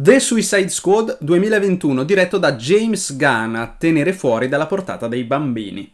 The Suicide Squad 2021 diretto da James Gunn a tenere fuori dalla portata dei bambini.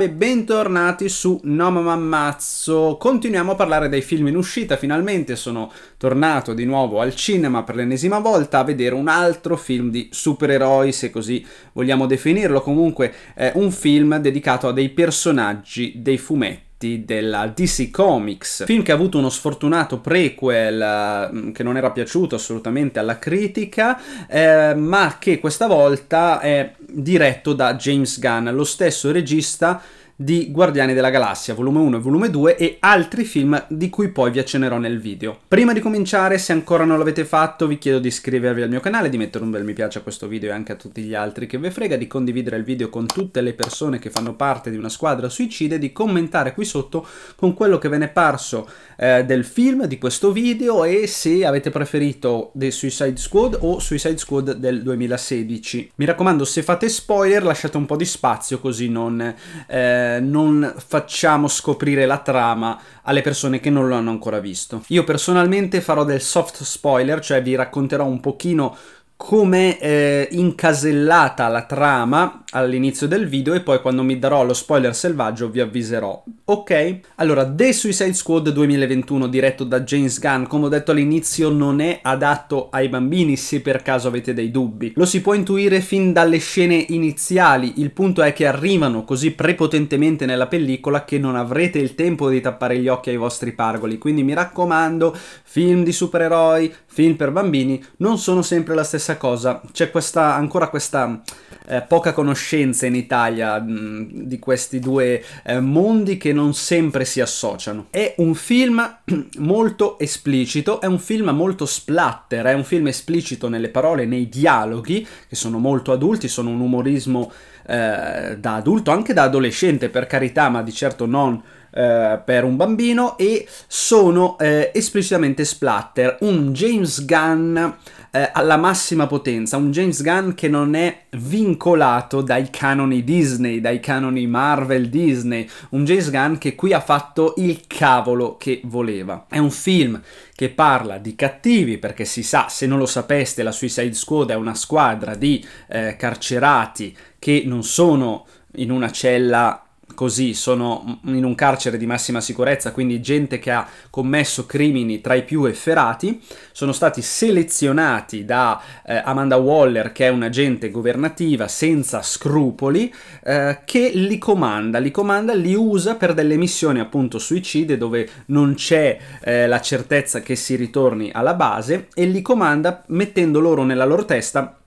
e bentornati su No Mammazzo. Continuiamo a parlare dei film in uscita, finalmente sono tornato di nuovo al cinema per l'ennesima volta a vedere un altro film di supereroi, se così vogliamo definirlo, comunque è eh, un film dedicato a dei personaggi dei fumetti fumetti della DC Comics, film che ha avuto uno sfortunato prequel mm, che non era piaciuto assolutamente alla critica, eh, ma che questa volta è diretto da James Gunn, lo stesso regista di Guardiani della Galassia, volume 1 e volume 2 e altri film di cui poi vi accennerò nel video. Prima di cominciare, se ancora non l'avete fatto, vi chiedo di iscrivervi al mio canale, di mettere un bel mi piace a questo video e anche a tutti gli altri che ve frega, di condividere il video con tutte le persone che fanno parte di una squadra suicida e di commentare qui sotto con quello che ve ne è parso eh, del film, di questo video e se avete preferito The Suicide Squad o Suicide Squad del 2016. Mi raccomando, se fate spoiler lasciate un po' di spazio così non... Eh, eh, non facciamo scoprire la trama alle persone che non lo hanno ancora visto. Io personalmente farò del soft spoiler, cioè vi racconterò un pochino come eh, incasellata la trama all'inizio del video e poi quando mi darò lo spoiler selvaggio vi avviserò. Ok? Allora, The Suicide Squad 2021 diretto da James Gunn, come ho detto all'inizio, non è adatto ai bambini se per caso avete dei dubbi. Lo si può intuire fin dalle scene iniziali, il punto è che arrivano così prepotentemente nella pellicola che non avrete il tempo di tappare gli occhi ai vostri pargoli, quindi mi raccomando, film di supereroi, film per bambini, non sono sempre la stessa stessa cosa, c'è questa, ancora questa eh, poca conoscenza in Italia mh, mm, di questi due eh, mondi che non sempre si associano. È un film molto esplicito, è un film molto splatter, è un film esplicito nelle parole, nei dialoghi, che sono molto adulti, sono un umorismo eh, da adulto, anche da adolescente per carità, ma di certo non eh, per un bambino e sono eh, esplicitamente splatter, un James Gunn eh, alla massima potenza, un James Gunn che non è vincolato dai canoni Disney, dai canoni Marvel Disney, un James Gunn che qui ha fatto il cavolo che voleva. È un film che parla di cattivi, perché si sa, se non lo sapeste, la Suicide Squad è una squadra di eh, carcerati che non sono in una cella così sono in un carcere di massima sicurezza, quindi gente che ha commesso crimini tra i più efferati, sono stati selezionati da eh, Amanda Waller, che è un agente governativa senza scrupoli, eh, che li comanda, li comanda, li usa per delle missioni appunto suicide dove non c'è eh, la certezza che si ritorni alla base e li comanda mettendo loro nella loro testa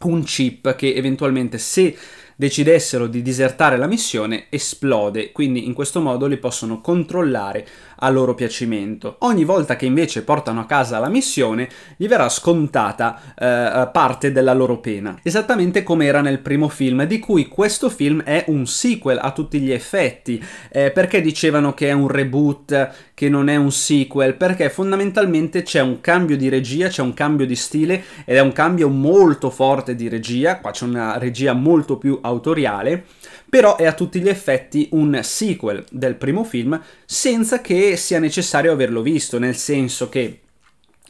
un chip che eventualmente se decidessero di disertare la missione esplode, quindi in questo modo li possono controllare a loro piacimento. Ogni volta che invece portano a casa la missione, gli verrà scontata eh, parte della loro pena, esattamente come era nel primo film, di cui questo film è un sequel a tutti gli effetti, eh, perché dicevano che è un reboot, che non è un sequel, perché fondamentalmente c'è un cambio di regia, c'è un cambio di stile ed è un cambio molto forte di regia, qua c'è una regia molto più autoriale, però è a tutti gli effetti un sequel del primo film senza che sia necessario averlo visto, nel senso che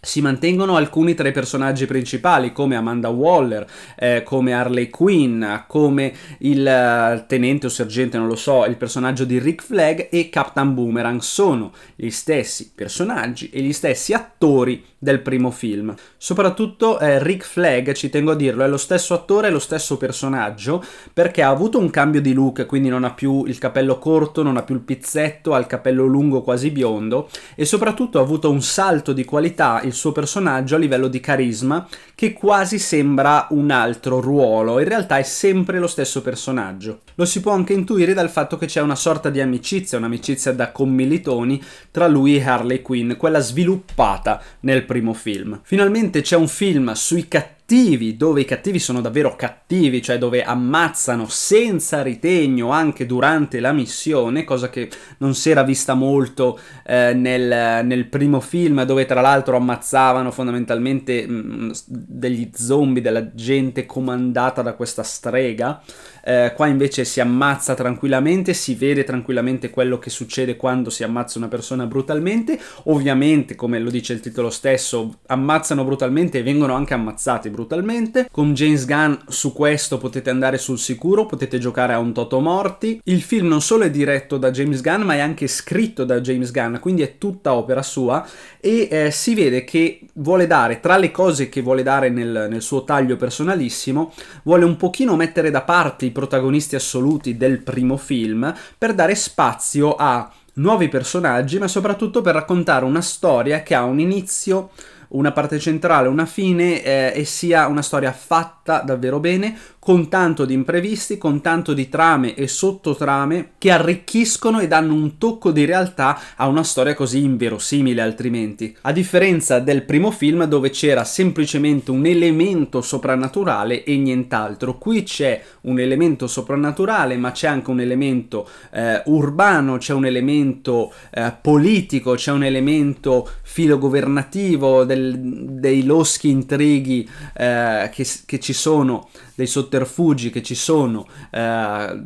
si mantengono alcuni tra i personaggi principali come Amanda Waller, eh, come Harley Quinn, come il eh, tenente o sergente, non lo so, il personaggio di Rick Flag e Captain Boomerang sono gli stessi personaggi e gli stessi attori del primo film. Soprattutto eh, Rick Flag, ci tengo a dirlo, è lo stesso attore, e lo stesso personaggio perché ha avuto un cambio di look, quindi non ha più il capello corto, non ha più il pizzetto, ha il capello lungo quasi biondo e soprattutto ha avuto un salto di qualità il suo personaggio a livello di carisma, che quasi sembra un altro ruolo, in realtà è sempre lo stesso personaggio. Lo si può anche intuire dal fatto che c'è una sorta di amicizia, un'amicizia da commilitoni tra lui e Harley Quinn, quella sviluppata nel primo film. Finalmente c'è un film sui cattivi cattivi, dove i cattivi sono davvero cattivi, cioè dove ammazzano senza ritegno anche durante la missione, cosa che non si era vista molto eh, nel, nel, primo film, dove tra l'altro ammazzavano fondamentalmente mh, mm, degli zombie, della gente comandata da questa strega eh, qua invece si ammazza tranquillamente, si vede tranquillamente quello che succede quando si ammazza una persona brutalmente, ovviamente come lo dice il titolo stesso ammazzano brutalmente e vengono anche ammazzati brutalmente, con James Gunn su questo potete andare sul sicuro, potete giocare a un toto morti, il film non solo è diretto da James Gunn ma è anche scritto da James Gunn, quindi è tutta opera sua e eh, si vede che vuole dare, tra le cose che vuole dare nel, nel suo taglio personalissimo, vuole un pochino mettere da parte i protagonisti assoluti del primo film per dare spazio a nuovi personaggi, ma soprattutto per raccontare una storia che ha un inizio, una parte centrale, una fine eh, e sia una storia fatta davvero bene, con tanto di imprevisti, con tanto di trame e sottotrame che arricchiscono e danno un tocco di realtà a una storia così inverosimile altrimenti. A differenza del primo film dove c'era semplicemente un elemento soprannaturale e nient'altro, qui c'è un elemento soprannaturale ma c'è anche un elemento eh, urbano, c'è un elemento eh, politico, c'è un elemento filogovernativo del, dei loschi intrighi eh, che, che ci sono dei sotterfugi che ci sono eh,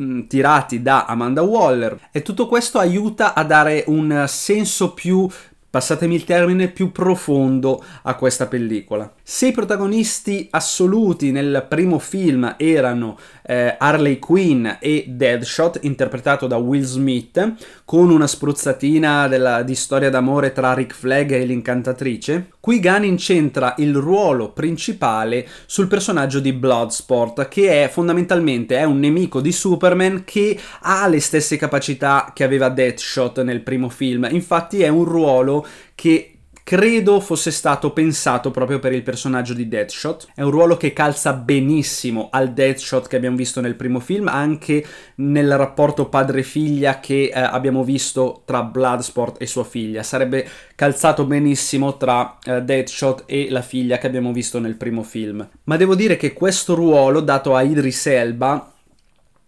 mm, tirati da Amanda Waller e tutto questo aiuta a dare un senso più passatemi il termine, più profondo a questa pellicola. Se i protagonisti assoluti nel primo film erano eh, Harley Quinn e Deadshot, interpretato da Will Smith, con una spruzzatina della, di storia d'amore tra Rick Flag e l'incantatrice, qui Gunn incentra il ruolo principale sul personaggio di Bloodsport, che è fondamentalmente è un nemico di Superman che ha le stesse capacità che aveva Deadshot nel primo film, infatti è un ruolo che credo fosse stato pensato proprio per il personaggio di Deadshot. È un ruolo che calza benissimo al Deadshot che abbiamo visto nel primo film, anche nel rapporto padre-figlia che eh, abbiamo visto tra Bloodsport e sua figlia. Sarebbe calzato benissimo tra eh, Deadshot e la figlia che abbiamo visto nel primo film. Ma devo dire che questo ruolo dato a Idris Elba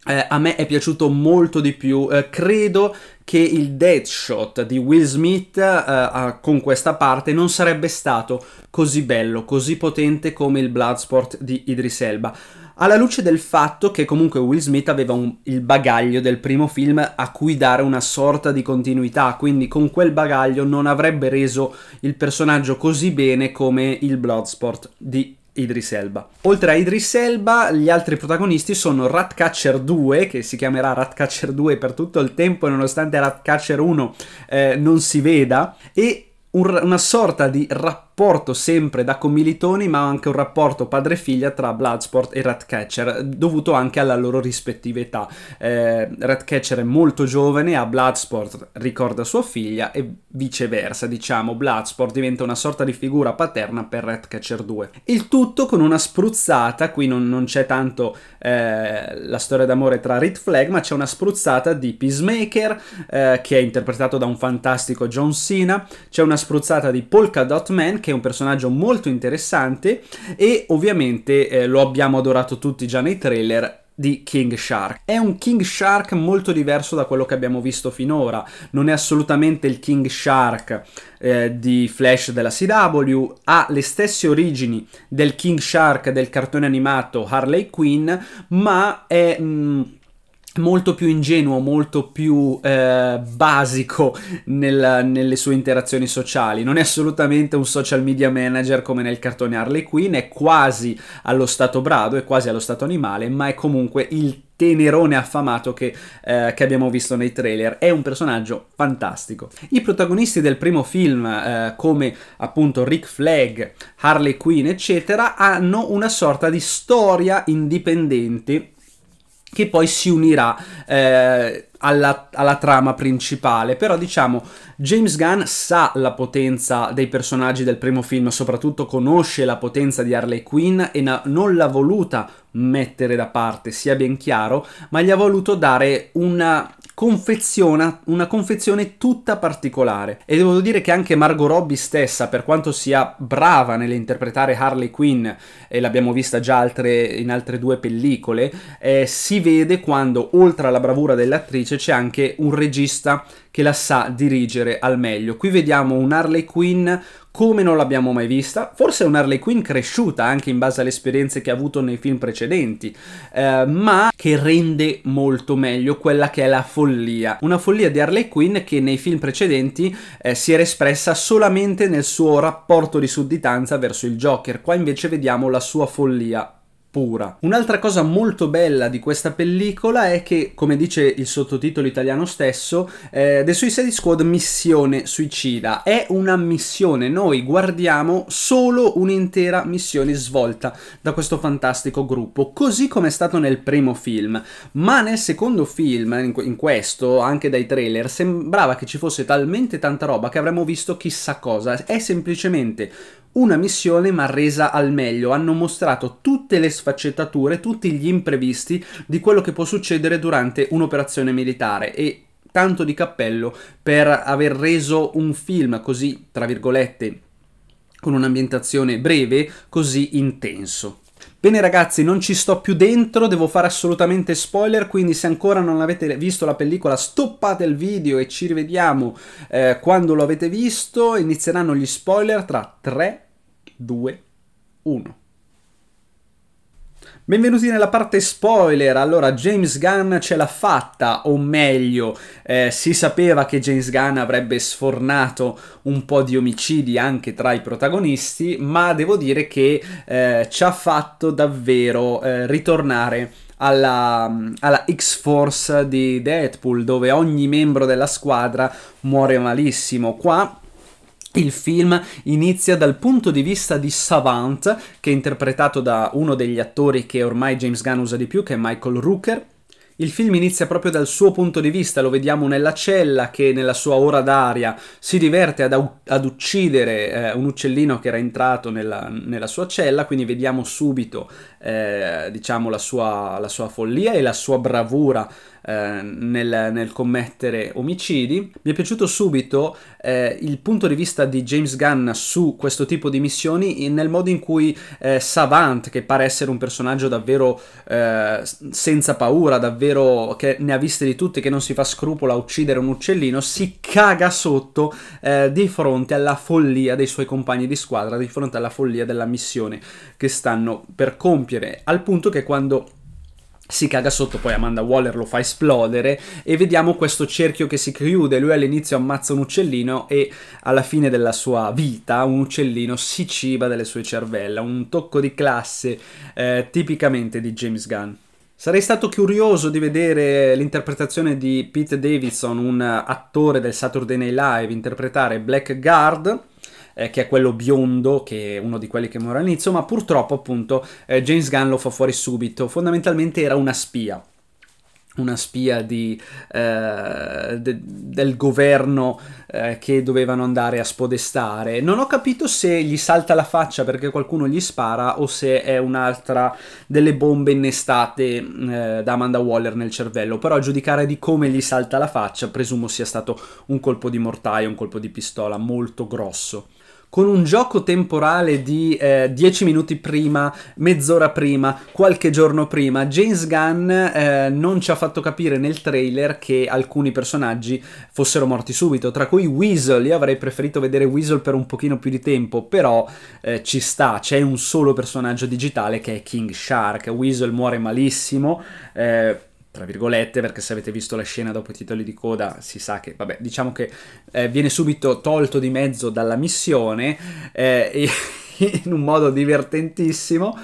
eh, a me è piaciuto molto di più, eh, credo che il Deadshot di Will Smith eh, con questa parte non sarebbe stato così bello, così potente come il Bloodsport di Idris Elba alla luce del fatto che comunque Will Smith aveva un, il bagaglio del primo film a cui dare una sorta di continuità, quindi con quel bagaglio non avrebbe reso il personaggio così bene come il Bloodsport di Idris Idris Elba. Oltre a Idris Elba, gli altri protagonisti sono Ratcatcher 2, che si chiamerà Ratcatcher 2 per tutto il tempo, nonostante Ratcatcher 1 eh, non si veda, e un, una sorta di rapporto rapporto sempre da commilitoni, ma anche un rapporto padre-figlia tra Bloodsport e Ratcatcher, dovuto anche alla loro rispettiva età. Eh, Ratcatcher è molto giovane, a Bloodsport ricorda sua figlia e viceversa, diciamo, Bloodsport diventa una sorta di figura paterna per Ratcatcher 2. Il tutto con una spruzzata, qui non, non c'è tanto eh, la storia d'amore tra Rit Flag, ma c'è una spruzzata di Peacemaker, eh, che è interpretato da un fantastico John Cena, c'è una spruzzata di Polka Dot Man, che è un personaggio molto interessante e ovviamente eh, lo abbiamo adorato tutti già nei trailer di King Shark. È un King Shark molto diverso da quello che abbiamo visto finora, non è assolutamente il King Shark eh, di Flash della CW, ha le stesse origini del King Shark del cartone animato Harley Quinn, ma è... Mh, mm, molto più ingenuo, molto più eh, basico nella, nelle sue interazioni sociali. Non è assolutamente un social media manager come nel cartone Harley Quinn, è quasi allo stato brado, è quasi allo stato animale, ma è comunque il tenerone affamato che, eh, che, abbiamo visto nei trailer. È un personaggio fantastico. I protagonisti del primo film, eh, come appunto Rick Flagg, Harley Quinn, eccetera, hanno una sorta di storia indipendente che poi si unirà eh, alla, alla, trama principale. Però diciamo, James Gunn sa la potenza dei personaggi del primo film, soprattutto conosce la potenza di Harley Quinn e non l'ha voluta mettere da parte, sia ben chiaro, ma gli ha voluto dare una, confeziona una confezione tutta particolare. E devo dire che anche Margot Robbie stessa, per quanto sia brava nell'interpretare Harley Quinn, e l'abbiamo vista già altre, in altre due pellicole, eh, si vede quando oltre alla bravura dell'attrice c'è anche un regista che la sa dirigere al meglio. Qui vediamo un Harley Quinn come non l'abbiamo mai vista, forse è un'Harley Quinn cresciuta anche in base alle esperienze che ha avuto nei film precedenti, eh, ma che rende molto meglio quella che è la follia. Una follia di Harley Quinn che nei film precedenti eh, si era espressa solamente nel suo rapporto di sudditanza verso il Joker, qua invece vediamo la sua follia pura. Un'altra cosa molto bella di questa pellicola è che, come dice il sottotitolo italiano stesso, eh, The Suicide Squad missione suicida. È una missione, noi guardiamo solo un'intera missione svolta da questo fantastico gruppo, così come è stato nel primo film. Ma nel secondo film, in, questo, anche dai trailer, sembrava che ci fosse talmente tanta roba che avremmo visto chissà cosa. È semplicemente una missione ma resa al meglio, hanno mostrato tutte le sfaccettature, tutti gli imprevisti di quello che può succedere durante un'operazione militare e tanto di cappello per aver reso un film così, tra virgolette, con un'ambientazione breve, così intenso. Bene ragazzi, non ci sto più dentro, devo fare assolutamente spoiler, quindi se ancora non avete visto la pellicola stoppate il video e ci rivediamo eh, quando lo avete visto, inizieranno gli spoiler tra 3, 2, 1. Benvenuti nella parte spoiler, allora James Gunn ce l'ha fatta, o meglio, eh, si sapeva che James Gunn avrebbe sfornato un po' di omicidi anche tra i protagonisti, ma devo dire che eh, ci ha fatto davvero eh, ritornare alla, alla X-Force di Deadpool, dove ogni membro della squadra muore malissimo. Qua il film inizia dal punto di vista di Savant, che è interpretato da uno degli attori che ormai James Gunn usa di più, che è Michael Rooker. Il film inizia proprio dal suo punto di vista, lo vediamo nella cella che nella sua ora d'aria si diverte ad, au- ad uccidere eh, un uccellino che era entrato nella, nella sua cella, quindi vediamo subito eh, diciamo la sua, la sua follia e la sua bravura Ehm, nel, nel, commettere omicidi. Mi è piaciuto subito eh, il punto di vista di James Gunn su questo tipo di missioni nel modo in cui eh, Savant, che pare essere un personaggio davvero eh, senza paura, davvero che ne ha viste di tutte, che non si fa scrupolo a uccidere un uccellino, si caga sotto eh, di fronte alla follia dei suoi compagni di squadra, di fronte alla follia della missione che stanno per compiere, al punto che quando si caga sotto, poi Amanda Waller lo fa esplodere e vediamo questo cerchio che si chiude, lui all'inizio ammazza un uccellino e alla fine della sua vita un uccellino si ciba delle sue cervella, un tocco di classe eh, tipicamente di James Gunn. Sarei stato curioso di vedere l'interpretazione di Pete Davidson, un attore del Saturday Night Live, interpretare Black Guard eh, che è quello biondo, che è uno di quelli che muore all'inizio, ma purtroppo appunto eh, James Gunn lo fa fuori subito, fondamentalmente era una spia una spia di, eh, de, del governo eh, che dovevano andare a spodestare. Non ho capito se gli salta la faccia perché qualcuno gli spara o se è un'altra delle bombe innestate eh, da Amanda Waller nel cervello, però a giudicare di come gli salta la faccia presumo sia stato un colpo di mortaio, un colpo di pistola molto grosso con un gioco temporale di 10 eh, minuti prima, mezz'ora prima, qualche giorno prima, James Gunn eh, non ci ha fatto capire nel trailer che alcuni personaggi fossero morti subito, tra cui Weasel, io avrei preferito vedere Weasel per un pochino più di tempo, però eh, ci sta, c'è un solo personaggio digitale che è King Shark, Weasel muore malissimo, eh, tra virgolette, perché se avete visto la scena dopo i titoli di coda si sa che, vabbè, diciamo che eh, viene subito tolto di mezzo dalla missione eh, in un modo divertentissimo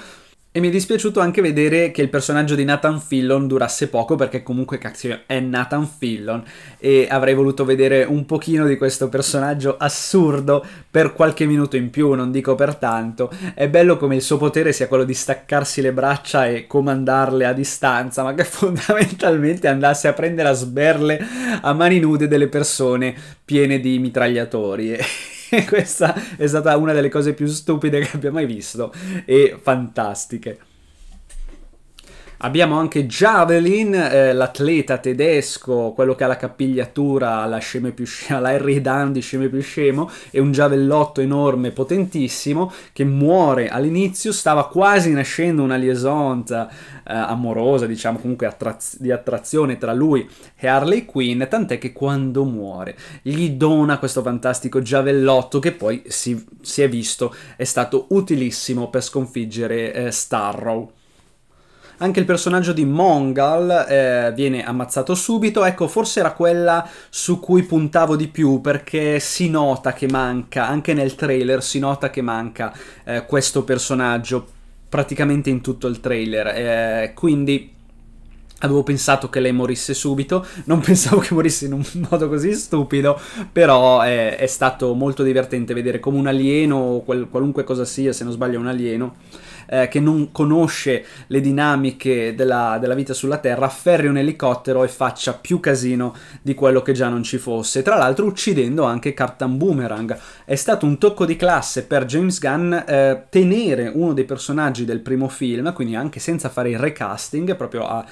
e mi è dispiaciuto anche vedere che il personaggio di Nathan Fillon durasse poco perché comunque cazzo è Nathan Fillon e avrei voluto vedere un pochino di questo personaggio assurdo per qualche minuto in più, non dico per tanto. È bello come il suo potere sia quello di staccarsi le braccia e comandarle a distanza, ma che fondamentalmente andasse a prendere a sberle a mani nude delle persone piene di mitragliatori. questa è stata una delle cose più stupide che abbia mai visto e fantastiche. Abbiamo anche Javelin, eh, l'atleta tedesco, quello che ha la capigliatura alla, sceme più scema, alla Harry Dunn di scemo più scemo, è un giavellotto enorme, potentissimo, che muore all'inizio, stava quasi nascendo una liaison eh, amorosa, diciamo comunque attraz di attrazione tra lui e Harley Quinn, tant'è che quando muore gli dona questo fantastico giavellotto che poi si, si è visto è stato utilissimo per sconfiggere eh, Starrow. Anche il personaggio di Mongal eh, viene ammazzato subito. Ecco, forse era quella su cui puntavo di più perché si nota che manca, anche nel trailer si nota che manca eh, questo personaggio praticamente in tutto il trailer. Eh, quindi... Avevo pensato che lei morisse subito, non pensavo che morisse in un modo così stupido, però è, eh, è stato molto divertente vedere come un alieno, qual, qualunque cosa sia, se non sbaglio un alieno, eh, che non conosce le dinamiche della, della, vita sulla Terra afferri un elicottero e faccia più casino di quello che già non ci fosse. Tra l'altro uccidendo anche Captain Boomerang. È stato un tocco di classe per James Gunn eh, tenere uno dei personaggi del primo film, quindi anche senza fare il recasting, proprio a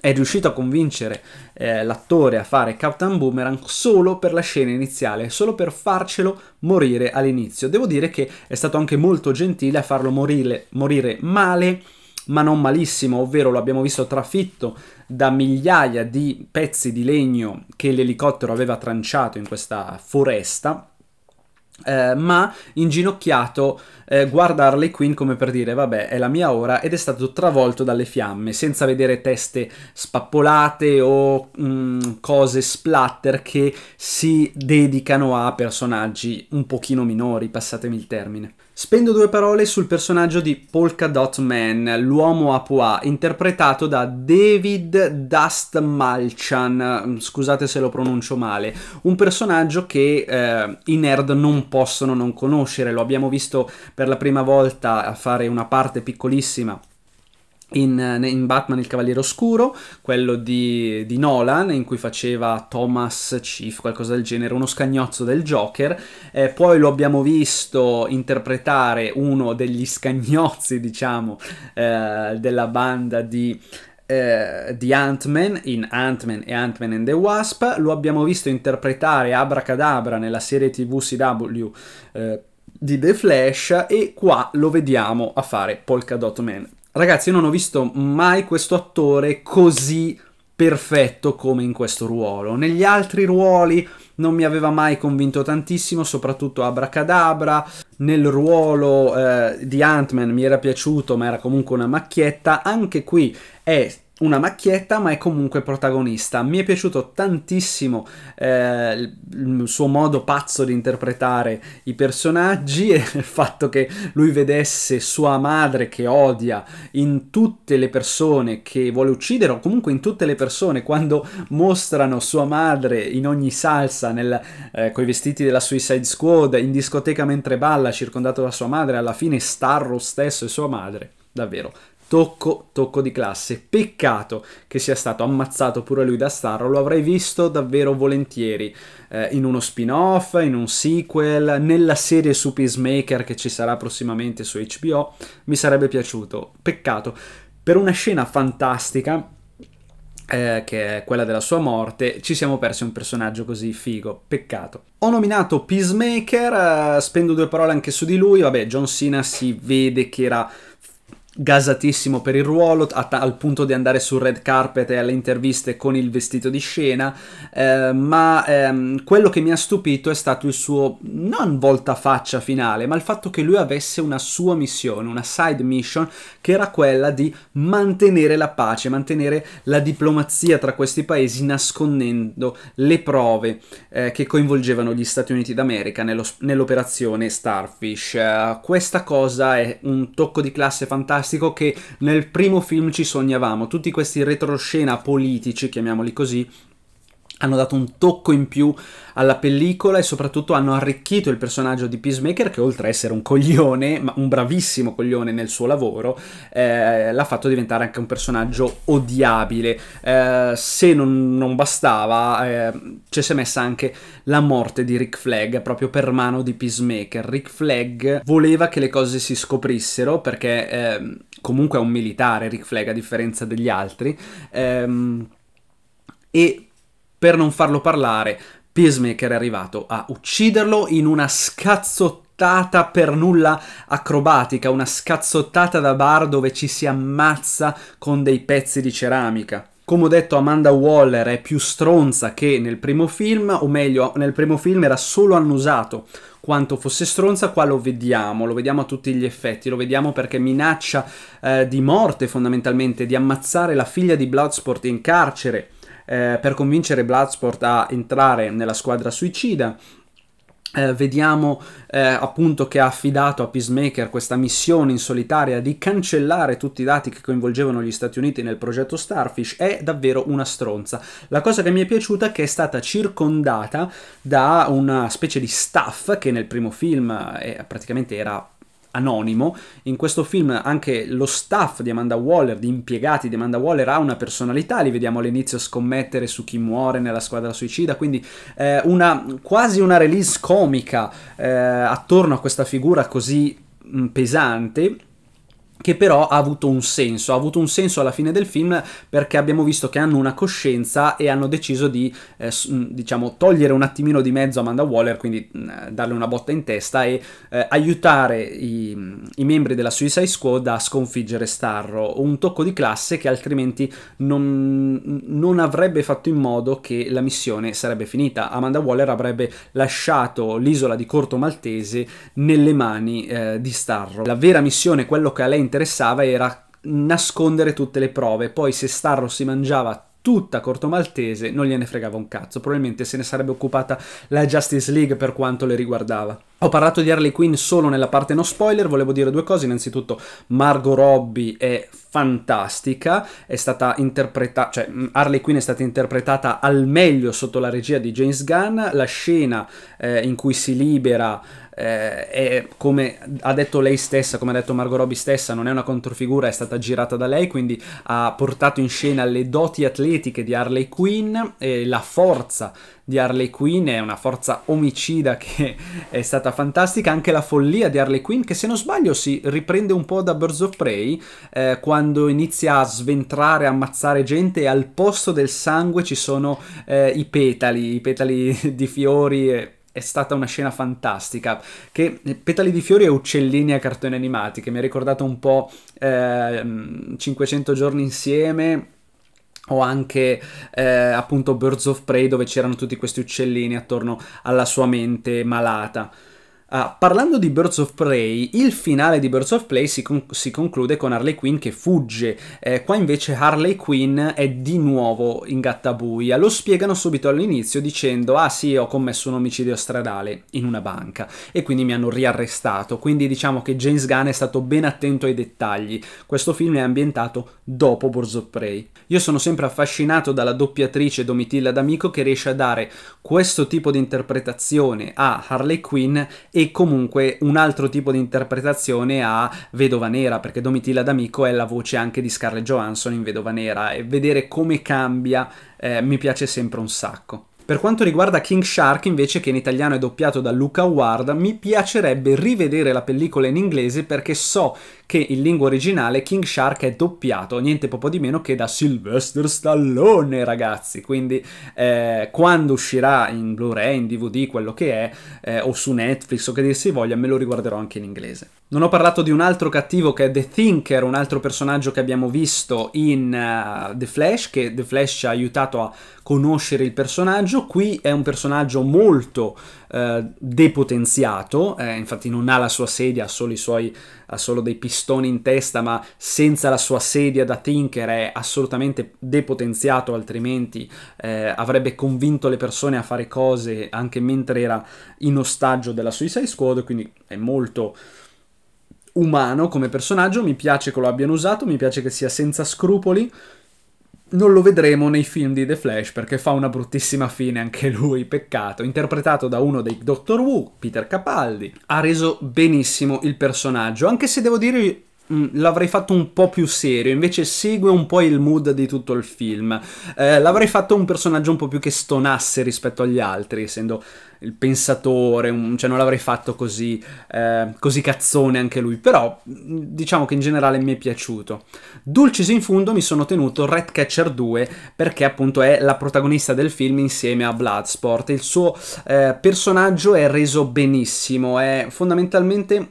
è riuscito a convincere eh, l'attore a fare Captain Boomerang solo per la scena iniziale, solo per farcelo morire all'inizio. Devo dire che è stato anche molto gentile a farlo morire, morire male, ma non malissimo, ovvero lo abbiamo visto trafitto da migliaia di pezzi di legno che l'elicottero aveva tranciato in questa foresta. Eh, ma inginocchiato eh, guarda Harley Quinn come per dire vabbè è la mia ora ed è stato travolto dalle fiamme senza vedere teste spappolate o mh, mm, cose splatter che si dedicano a personaggi un pochino minori, passatemi il termine. Spendo due parole sul personaggio di Polka Dot Man, l'uomo Apoa, interpretato da David Dust Malchan, mm, scusate se lo pronuncio male, un personaggio che eh, i nerd non possono non conoscere, lo abbiamo visto per la prima volta a fare una parte piccolissima in, eh, in, Batman il Cavaliere Oscuro, quello di, di, Nolan, in cui faceva Thomas Chief, qualcosa del genere, uno scagnozzo del Joker. Eh, poi lo abbiamo visto interpretare uno degli scagnozzi, diciamo, eh, della banda di. Eh, di Ant-Man in Ant-Man e Ant-Man and the Wasp lo abbiamo visto interpretare Abracadabra nella serie tv CW eh, di The Flash e qua lo vediamo a fare Polkadot Man. Ragazzi, io non ho visto mai questo attore così perfetto come in questo ruolo. Negli altri ruoli non mi aveva mai convinto tantissimo, soprattutto Abracadabra. Nel ruolo eh, di Ant-Man mi era piaciuto, ma era comunque una macchietta. Anche qui è una macchietta, ma è comunque protagonista. Mi è piaciuto tantissimo eh, il suo modo pazzo di interpretare i personaggi e il fatto che lui vedesse sua madre che odia in tutte le persone che vuole uccidere, o comunque in tutte le persone, quando mostrano sua madre in ogni salsa, nel, eh, coi vestiti della Suicide Squad, in discoteca mentre balla, circondato da sua madre, alla fine Starro stesso e sua madre. Davvero Tocco, tocco di classe. Peccato che sia stato ammazzato pure lui da Starro, lo avrei visto davvero volentieri eh, in uno spin-off, in un sequel, nella serie su Peacemaker che ci sarà prossimamente su HBO, mi sarebbe piaciuto. Peccato. Per una scena fantastica, eh, che è quella della sua morte, ci siamo persi un personaggio così figo, peccato. Ho nominato Peacemaker, eh, spendo due parole anche su di lui, vabbè John Cena si vede che era gasatissimo per il ruolo, t- al punto di andare sul red carpet e alle interviste con il vestito di scena, eh, ma ehm, quello che mi ha stupito è stato il suo non voltafaccia finale, ma il fatto che lui avesse una sua missione, una side mission, che era quella di mantenere la pace, mantenere la diplomazia tra questi paesi nascondendo le prove eh, che coinvolgevano gli Stati Uniti d'America nello, nell'operazione Starfish. Uh, questa cosa è un tocco di classe fantastico fantastico che nel primo film ci sognavamo, tutti questi retroscena politici, chiamiamoli così, hanno dato un tocco in più alla pellicola e soprattutto hanno arricchito il personaggio di Peacemaker che oltre a essere un coglione, ma un bravissimo coglione nel suo lavoro, eh, l'ha fatto diventare anche un personaggio odiabile. Eh, se non, non bastava, eh, ci si è messa anche la morte di Rick Flag proprio per mano di Peacemaker. Rick Flag voleva che le cose si scoprissero perché ehm, comunque è un militare Rick Flag a differenza degli altri. Ehm, e per non farlo parlare, Peacemaker è arrivato a ucciderlo in una scazzottata per nulla acrobatica, una scazzottata da bar dove ci si ammazza con dei pezzi di ceramica. Come ho detto, Amanda Waller è più stronza che nel primo film, o meglio, nel primo film era solo annusato quanto fosse stronza, qua lo vediamo, lo vediamo a tutti gli effetti, lo vediamo perché minaccia eh, di morte fondamentalmente, di ammazzare la figlia di Bloodsport in carcere eh, per convincere Bloodsport a entrare nella squadra suicida. Eh, vediamo eh, appunto che ha affidato a Peacemaker questa missione in solitaria di cancellare tutti i dati che coinvolgevano gli Stati Uniti nel progetto Starfish è davvero una stronza. La cosa che mi è piaciuta è che è stata circondata da una specie di staff che nel primo film eh, praticamente era anonimo. In questo film anche lo staff di Amanda Waller, gli impiegati di Amanda Waller, ha una personalità, li vediamo all'inizio scommettere su chi muore nella squadra suicida, quindi eh, una, quasi una release comica eh, attorno a questa figura così mh, mm, pesante che però ha avuto un senso, ha avuto un senso alla fine del film perché abbiamo visto che hanno una coscienza e hanno deciso di eh, mm, diciamo togliere un attimino di mezzo Amanda Waller, quindi mh, mm, eh, darle una botta in testa e eh, aiutare i, mm, i, membri della Suicide Squad a sconfiggere Starro, un tocco di classe che altrimenti non, non avrebbe fatto in modo che la missione sarebbe finita. Amanda Waller avrebbe lasciato l'isola di Corto Maltese nelle mani eh, di Starro. La vera missione, quello che ha lei interessava era nascondere tutte le prove, poi se Starro si mangiava tutta Corto Maltese non gliene fregava un cazzo, probabilmente se ne sarebbe occupata la Justice League per quanto le riguardava. Ho parlato di Harley Quinn solo nella parte no spoiler, volevo dire due cose, innanzitutto Margot Robbie è fantastica, è stata interpretata, cioè Harley Quinn è stata interpretata al meglio sotto la regia di James Gunn, la scena eh, in cui si libera eh, è come ha detto lei stessa, come ha detto Margot Robbie stessa, non è una controfigura, è stata girata da lei, quindi ha portato in scena le doti atletiche di Harley Quinn e la forza di Harley Quinn è una forza omicida che è stata fantastica, anche la follia di Harley Quinn che se non sbaglio si riprende un po' da Birds of Prey eh, quando inizia a sventrare, ammazzare gente e al posto del sangue ci sono eh, i petali, i petali di fiori è stata una scena fantastica, che Petali di fiori e uccellini a cartoni animati, che mi ha ricordato un po' eh, 500 giorni insieme, o anche eh, appunto Birds of Prey dove c'erano tutti questi uccellini attorno alla sua mente malata. Uh, parlando di Birds of Prey, il finale di Birds of Prey si, con- si conclude con Harley Quinn che fugge, eh, qua invece Harley Quinn è di nuovo in gattabuia, lo spiegano subito all'inizio dicendo ah sì ho commesso un omicidio stradale in una banca e quindi mi hanno riarrestato, quindi diciamo che James Gunn è stato ben attento ai dettagli, questo film è ambientato dopo Birds of Prey. Io sono sempre affascinato dalla doppiatrice Domitilla D'Amico che riesce a dare questo tipo di interpretazione a Harley Quinn e comunque un altro tipo di interpretazione a Vedova Nera, perché Domitilla D'Amico è la voce anche di Scarlett Johansson in Vedova Nera e vedere come cambia eh, mi piace sempre un sacco. Per quanto riguarda King Shark, invece, che in italiano è doppiato da Luca Ward, mi piacerebbe rivedere la pellicola in inglese perché so che in lingua originale King Shark è doppiato niente poco di meno che da Sylvester Stallone, ragazzi. Quindi eh, quando uscirà in Blu-ray, in DVD, quello che è, eh, o su Netflix o che dir si voglia, me lo riguarderò anche in inglese. Non ho parlato di un altro cattivo che è The Thinker, un altro personaggio che abbiamo visto in uh, The Flash, che The Flash ci ha aiutato a conoscere il personaggio. Qui è un personaggio molto eh, depotenziato, eh, infatti non ha la sua sedia, ha solo, suoi, ha solo, dei pistoni in testa, ma senza la sua sedia da Tinker è assolutamente depotenziato, altrimenti eh, avrebbe convinto le persone a fare cose anche mentre era in ostaggio della Suicide Squad, quindi è molto umano come personaggio, mi piace che lo abbiano usato, mi piace che sia senza scrupoli, non lo vedremo nei film di The Flash perché fa una bruttissima fine anche lui, peccato. Interpretato da uno dei Doctor Who, Peter Capaldi, ha reso benissimo il personaggio, anche se devo dire Mm, l'avrei fatto un po' più serio, invece segue un po' il mood di tutto il film. Eh, l'avrei fatto un personaggio un po' più che stonasse rispetto agli altri, essendo il pensatore, un, cioè non l'avrei fatto così, eh, così cazzone anche lui, però mm, diciamo che in generale mi è piaciuto. Dulcis in fundo mi sono tenuto Redcatcher 2 perché appunto è la protagonista del film insieme a Bloodsport, il suo eh, personaggio è reso benissimo, è fondamentalmente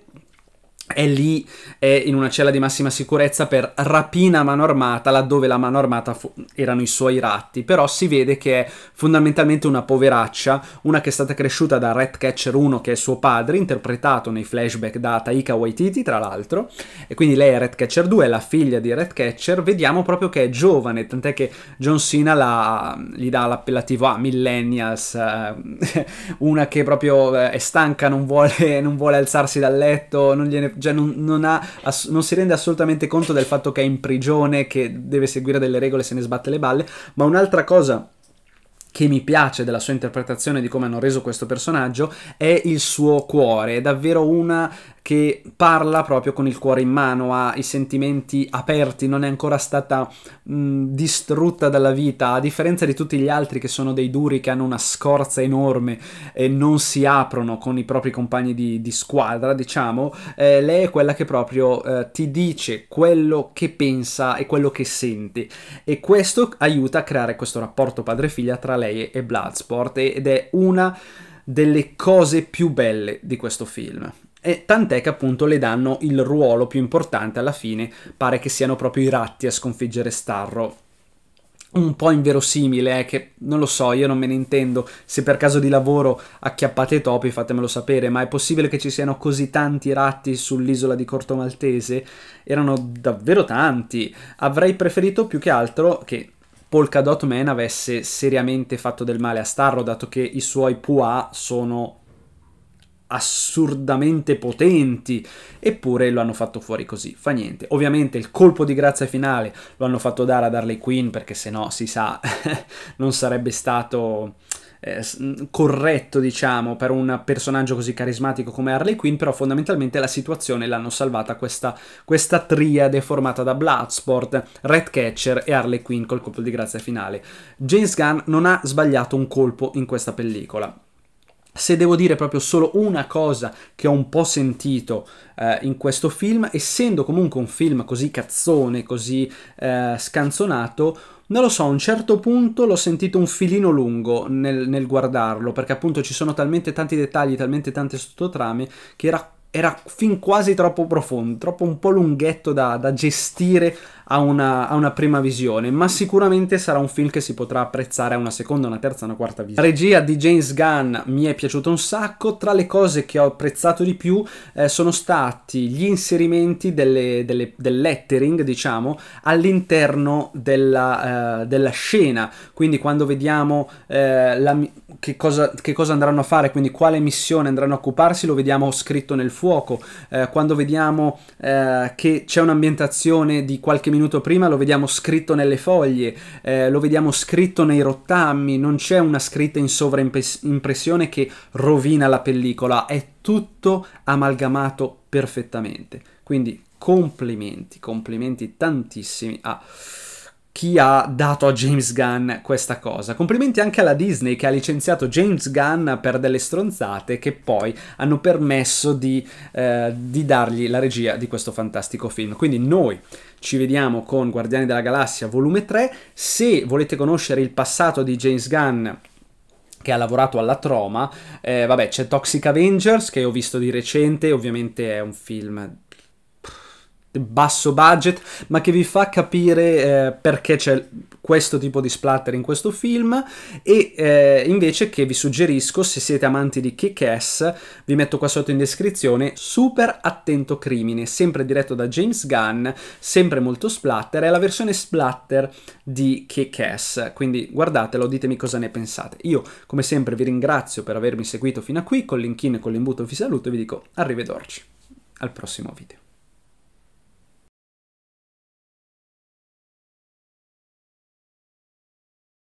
è lì, è in una cella di massima sicurezza per rapina a mano armata, laddove la mano armata fu- erano i suoi ratti, però si vede che è fondamentalmente una poveraccia, una che è stata cresciuta da Ratcatcher 1 che è suo padre, interpretato nei flashback da Taika Waititi tra l'altro, e quindi lei è Ratcatcher 2, è la figlia di Ratcatcher, vediamo proprio che è giovane, tant'è che John Cena la, gli dà l'appellativo a ah, millennials, eh, una che proprio eh, è stanca, non vuole, non vuole alzarsi dal letto, non gliene già non, non, ha, ass- non, si rende assolutamente conto del fatto che è in prigione, che deve seguire delle regole, se ne sbatte le balle, ma un'altra cosa che mi piace della sua interpretazione di come hanno reso questo personaggio è il suo cuore, è davvero una che parla proprio con il cuore in mano, ha i sentimenti aperti, non è ancora stata mh, distrutta dalla vita, a differenza di tutti gli altri che sono dei duri che hanno una scorza enorme e non si aprono con i propri compagni di, di squadra, diciamo, eh, lei è quella che proprio eh, ti dice quello che pensa e quello che sente e questo aiuta a creare questo rapporto padre-figlia tra lei e Bloodsport ed è una delle cose più belle di questo film. E tant'è che appunto le danno il ruolo più importante alla fine, pare che siano proprio i ratti a sconfiggere Starro. Un po' inverosimile, eh, che non lo so, io non me ne intendo. Se per caso di lavoro acchiappate topi, fatemelo sapere, ma è possibile che ci siano così tanti ratti sull'isola di Corto Maltese? Erano davvero tanti. Avrei preferito più che altro che Polkadot Man avesse seriamente fatto del male a Starro, dato che i suoi Pua sono assurdamente potenti, eppure lo hanno fatto fuori così, fa niente. Ovviamente il colpo di grazia finale lo hanno fatto dare ad Harley Quinn perché se no si sa non sarebbe stato eh, corretto diciamo per un personaggio così carismatico come Harley Quinn però fondamentalmente la situazione l'hanno salvata questa, questa triade formata da Bloodsport, Redcatcher e Harley Quinn col colpo di grazia finale James Gunn non ha sbagliato un colpo in questa pellicola se devo dire proprio solo una cosa che ho un po' sentito eh, in questo film, essendo comunque un film così cazzone, così eh, scanzonato, non lo so, a un certo punto l'ho sentito un filino lungo nel, nel, guardarlo, perché appunto ci sono talmente tanti dettagli, talmente tante sottotrame, che era, era fin quasi troppo profondo, troppo un po' lunghetto da, da gestire a una, a una, prima visione, ma sicuramente sarà un film che si potrà apprezzare a una seconda, una terza, una quarta visione. La regia di James Gunn mi è piaciuta un sacco, tra le cose che ho apprezzato di più eh, sono stati gli inserimenti delle, delle, del lettering, diciamo, all'interno della, eh, della, scena, quindi quando vediamo eh, la, che, cosa, che, cosa, andranno a fare, quindi quale missione andranno a occuparsi, lo vediamo scritto nel fuoco, eh, quando vediamo eh, che c'è un'ambientazione di qualche minuto prima lo vediamo scritto nelle foglie, eh, lo vediamo scritto nei rottami, non c'è una scritta in sovraimpressione che rovina la pellicola, è tutto amalgamato perfettamente. Quindi complimenti, complimenti tantissimi a chi ha dato a James Gunn questa cosa. Complimenti anche alla Disney che ha licenziato James Gunn per delle stronzate che poi hanno permesso di, eh, di dargli la regia di questo fantastico film. Quindi noi ci vediamo con Guardiani della Galassia volume 3. Se volete conoscere il passato di James Gunn che ha lavorato alla Troma, eh, vabbè c'è Toxic Avengers che ho visto di recente, ovviamente è un film basso budget, ma che vi fa capire eh, perché c'è questo tipo di splatter in questo film e eh, invece che vi suggerisco se siete amanti di Kick-Ass, vi metto qua sotto in descrizione, Super Attento Crimine, sempre diretto da James Gunn, sempre molto splatter, è la versione splatter di Kick-Ass, quindi guardatelo, ditemi cosa ne pensate. Io come sempre vi ringrazio per avermi seguito fino a qui, con l'inchino e con l'imbuto vi saluto e vi dico arrivederci al prossimo video.